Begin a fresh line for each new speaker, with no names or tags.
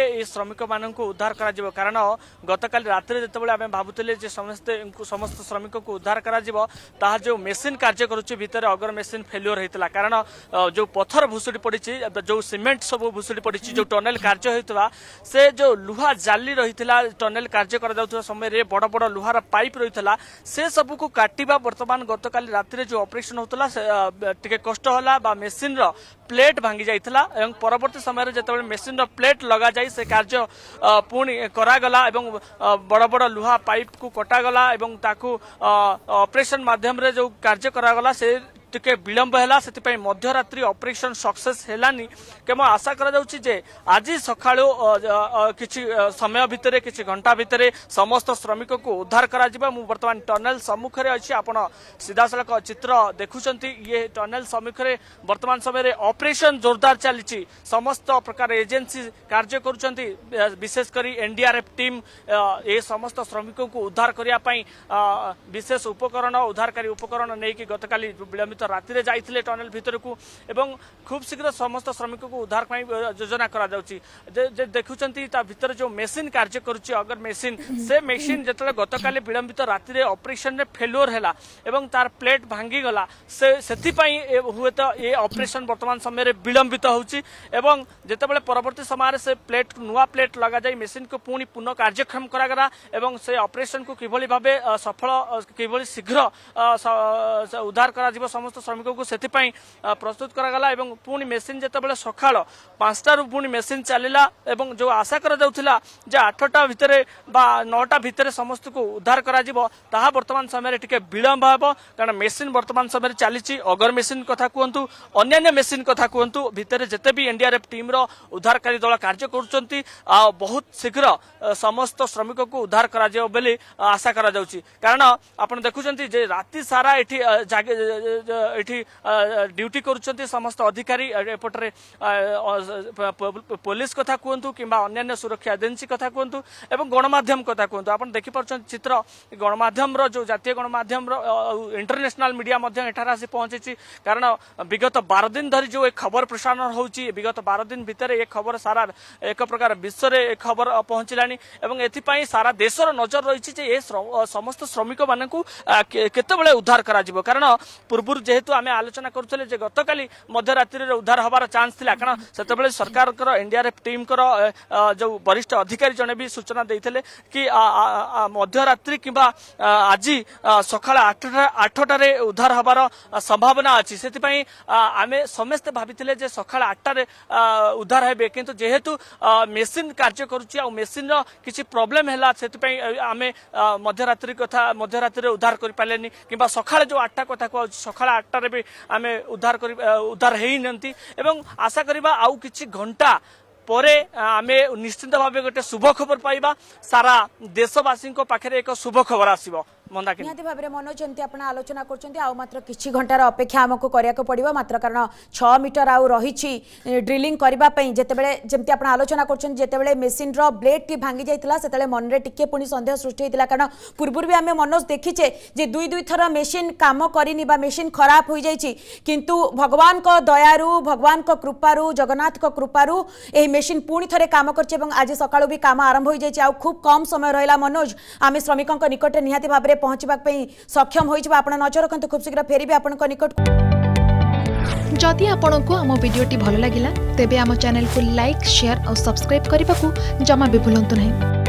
এই শ্রমিক মানুষ উদ্ধার করা কারণ গতকাল রাত্রে যেত আমি ভাবুলে যে সমস্ত সমস্ত শ্রমিক উদ্ধার করা তাহা যে মেসিন কার্য করছে ভিতরে অগর মেসিন ফেলিওর হয়েছিল কারণ যে পথর ভুষুড়ি পড়ছে যে সিমেন্ট সব ভুষুড়ি পড়ছে যে টনেল কার্য হয়েছিল সে যে লুহা জালি রয়েছিল টনেল কার্য করা যাওয়া সময় বড় বড় লুহার পাইপ রয়েছিল সে সবুক কাটিবা বর্তমান গতকাল রাত্রে যে অপরেসন হোলা টিকে কষ্ট হল বা মেসিন্র ପ୍ଲେଟ୍ ଭାଙ୍ଗି ଯାଇଥିଲା ଏବଂ ପରବର୍ତ୍ତୀ ସମୟରେ ଯେତେବେଳେ ମେସିନ୍ର ପ୍ଲେଟ୍ ଲଗାଯାଇ ସେ କାର୍ଯ୍ୟ ପୁଣି କରାଗଲା ଏବଂ ବଡ଼ ବଡ଼ ଲୁହା ପାଇପ୍କୁ କଟାଗଲା ଏବଂ ତାକୁ ଅପରେସନ୍ ମାଧ୍ୟମରେ ଯେଉଁ କାର୍ଯ୍ୟ କରାଗଲା ସେ टिके विलंब है से मध्यरात्रि ऑपरेशन सक्सेस हलानी केवल आशा कर आज सका कि समय भितर कि घंटा भितर समस्त श्रमिक को उद्धार कर बर्तमान टनेल सम्मुखें अच्छी आप सीधा सड़क चित्र देखुं ये टनेल सम्मुखें बर्तमान समय अपरेसन जोरदार चली समस्त प्रकार एजेन्सी कार्य कर विशेषकर एनडीआरएफ टीम ये समस्त श्रमिक को उद्धार करने विशेष उपकरण उद्धारकारी उपकरण नहीं कि गत विलंबित राति जाते टनेल भरक खूब शीघ्र समस्त श्रमिक को उद्धार योजना कर देखुं जो मेसीन कार्य कर अगर मेसीन से मेसीन जो गत काली विलंबित रात अपरेसन फेल्योर है तार प्लेट भांगी गला से हे तो ये अपरेसन बर्तमान समय विलंबित होते परवर्त समय से प्लेट नुआ प्लेट लग जाए मेसीन को पुणी पुनः कार्यक्षम कर सफल किभ शीघ्र उद्धार कर ସମସ୍ତ ଶ୍ରମିକଙ୍କୁ ସେଥିପାଇଁ ପ୍ରସ୍ତୁତ କରାଗଲା ଏବଂ ପୁଣି ମେସିନ୍ ଯେତେବେଳେ ସକାଳ ପାଞ୍ଚଟାରୁ ପୁଣି ମେସିନ୍ ଚାଲିଲା ଏବଂ ଯେଉଁ ଆଶା କରାଯାଉଥିଲା ଯେ ଆଠଟା ଭିତରେ ବା ନଅଟା ଭିତରେ ସମସ୍ତଙ୍କୁ ଉଦ୍ଧାର କରାଯିବ ତାହା ବର୍ତ୍ତମାନ ସମୟରେ ଟିକେ ବିଳମ୍ବ ହେବ କାରଣ ମେସିନ୍ ବର୍ତ୍ତମାନ ସମୟରେ ଚାଲିଛି ଅଗର ମେସିନ୍ କଥା କୁହନ୍ତୁ ଅନ୍ୟାନ୍ୟ ମେସିନ୍ କଥା କୁହନ୍ତୁ ଭିତରେ ଯେତେ ବି ଏନ୍ଡିଆର୍ଏଫ୍ ଟିମ୍ର ଉଦ୍ଧାରକାରୀ ଦଳ କାର୍ଯ୍ୟ କରୁଛନ୍ତି ଆଉ ବହୁତ ଶୀଘ୍ର ସମସ୍ତ ଶ୍ରମିକଙ୍କୁ ଉଦ୍ଧାର କରାଯିବ ବୋଲି ଆଶା କରାଯାଉଛି କାରଣ ଆପଣ ଦେଖୁଛନ୍ତି ଯେ ରାତି ସାରା ଏଠି ଏଠି ଡ୍ୟୁଟି କରୁଛନ୍ତି ସମସ୍ତ ଅଧିକାରୀ ଏପଟରେ ପୋଲିସ କଥା କୁହନ୍ତୁ କିମ୍ବା ଅନ୍ୟାନ୍ୟ ସୁରକ୍ଷା ଏଜେନ୍ସି କଥା କୁହନ୍ତୁ ଏବଂ ଗଣମାଧ୍ୟମ କଥା କୁହନ୍ତୁ ଆପଣ ଦେଖିପାରୁଛନ୍ତି ଚିତ୍ର ଗଣମାଧ୍ୟମର ଯେଉଁ ଜାତୀୟ ଗଣମାଧ୍ୟମର ଇଣ୍ଟରନ୍ୟାସନାଲ ମିଡିଆ ମଧ୍ୟ ଏଠାରେ ଆସି ପହଞ୍ଚିଛି କାରଣ ବିଗତ ବାର ଦିନ ଧରି ଯେଉଁ ଏ ଖବର ପ୍ରସାରଣ ହେଉଛି ବିଗତ ବାର ଦିନ ଭିତରେ ଏ ଖବର ସାରା ଏକ ପ୍ରକାର ବିଶ୍ୱରେ ଏ ଖବର ପହଞ୍ଚିଲାଣି ଏବଂ ଏଥିପାଇଁ ସାରା ଦେଶର ନଜର ରହିଛି ଯେ ଏ ସମସ୍ତ ଶ୍ରମିକମାନଙ୍କୁ କେତେବେଳେ ଉଦ୍ଧାର କରାଯିବ କାରଣ ପୂର୍ବରୁ যেহেতু আমি আলোচনা করুলে যে গতকালি মধ্যরাত্রিরে উদ্ধার হবার চান্স লা কারণ সেতবে সরকার এনডিআরএফ টিমকর যে বরিষ্ঠ অধিকারী জনে বি সূচনা দিয়ে কি মধ্যরাত্রি কিংবা আজি সকাল আটটা আটটার উদ্ধার হবার সম্ভাবনা আছে সেই আমি সমস্ত ভাবিলে যে সকাল আটটার উদ্ধার হবে কিন্তু যেহেতু মেসিন কার্য করুছি মেসিনর কিছু প্রোবলেম হল সেই আমি মধ্যরাত্রি কথা মধ্যরাত্রি উদ্ধার করে পারে কিংবা সকালে যে আটটা কথা কুয়া সকাল ସାତଟା ଆଠଟାରେ ବି ଆମେ ଉଦ୍ଧାର କରି ଉଦ୍ଧାର ହେଇନାହାନ୍ତି ଏବଂ ଆଶା କରିବା ଆଉ କିଛି ଘଣ୍ଟା ପରେ ଆମେ ନିଶ୍ଚିନ୍ତ ଭାବେ ଗୋଟେ ଶୁଭ ଖବର ପାଇବା ସାରା ଦେଶବାସୀଙ୍କ ପାଖରେ ଏକ ଶୁଭ ଖବର ଆସିବ ମନ୍ଦାକିନୀ ନିହାତି
ଭାବରେ ମନୋଜ ଯେମିତି ଆପଣ ଆଲୋଚନା କରୁଛନ୍ତି ଆଉ ମାତ୍ର କିଛି ଘଣ୍ଟାର ଅପେକ୍ଷା ଆମକୁ କରିବାକୁ ପଡ଼ିବ ମାତ୍ର କାରଣ ଛଅ ମିଟର ଆଉ ରହିଛି ଡ୍ରିଲିଂ କରିବା ପାଇଁ ଯେତେବେଳେ ଯେମିତି ଆପଣ ଆଲୋଚନା କରୁଛନ୍ତି ଯେତେବେଳେ ମେସିନ୍ର ବ୍ଲେଡ଼ଟି ଭାଙ୍ଗି ଯାଇଥିଲା ସେତେବେଳେ ମନରେ ଟିକେ ପୁଣି ସନ୍ଦେହ ସୃଷ୍ଟି ହୋଇଥିଲା କାରଣ ପୂର୍ବରୁ ବି ଆମେ ମନୋଜ ଦେଖିଛେ ଯେ ଦୁଇ ଦୁଇ ଥର ମେସିନ୍ କାମ କରିନି ବା ମେସିନ୍ ଖରାପ ହୋଇଯାଇଛି କିନ୍ତୁ ଭଗବାନଙ୍କ ଦୟାରୁ ଭଗବାନଙ୍କ କୃପାରୁ ଜଗନ୍ନାଥଙ୍କ କୃପାରୁ ଏହି ମେସିନ୍ ପୁଣି ଥରେ କାମ କରିଛି ଏବଂ ଆଜି ସକାଳୁ ବି କାମ ଆରମ୍ଭ ହୋଇଯାଇଛି ଆଉ ଖୁବ୍ କମ୍ ସମୟ ରହିଲା ମନୋଜ ଆମେ ଶ୍ରମିକଙ୍କ ନିକଟରେ ନିହାତି ଭାବରେ ପହଞ୍ଚିବା ସକ୍ଷମ ହୋଇଯିବା ଆପଣ ନଜର ରଖନ୍ତୁ ଖୁବ୍ ଶୀଘ୍ର ଫେରିବେ ଆପଣଙ୍କ ନିକଟକୁ ଯଦି ଆପଣଙ୍କୁ ଆମ ଭିଡ଼ିଓଟି ଭଲ ଲାଗିଲା ତେବେ ଆମ ଚ୍ୟାନେଲକୁ ଲାଇକ୍ ସେୟାର ଆଉ ସବସ୍କ୍ରାଇବ୍ କରିବାକୁ ଜମା ବି ଭୁଲନ୍ତୁ ନାହିଁ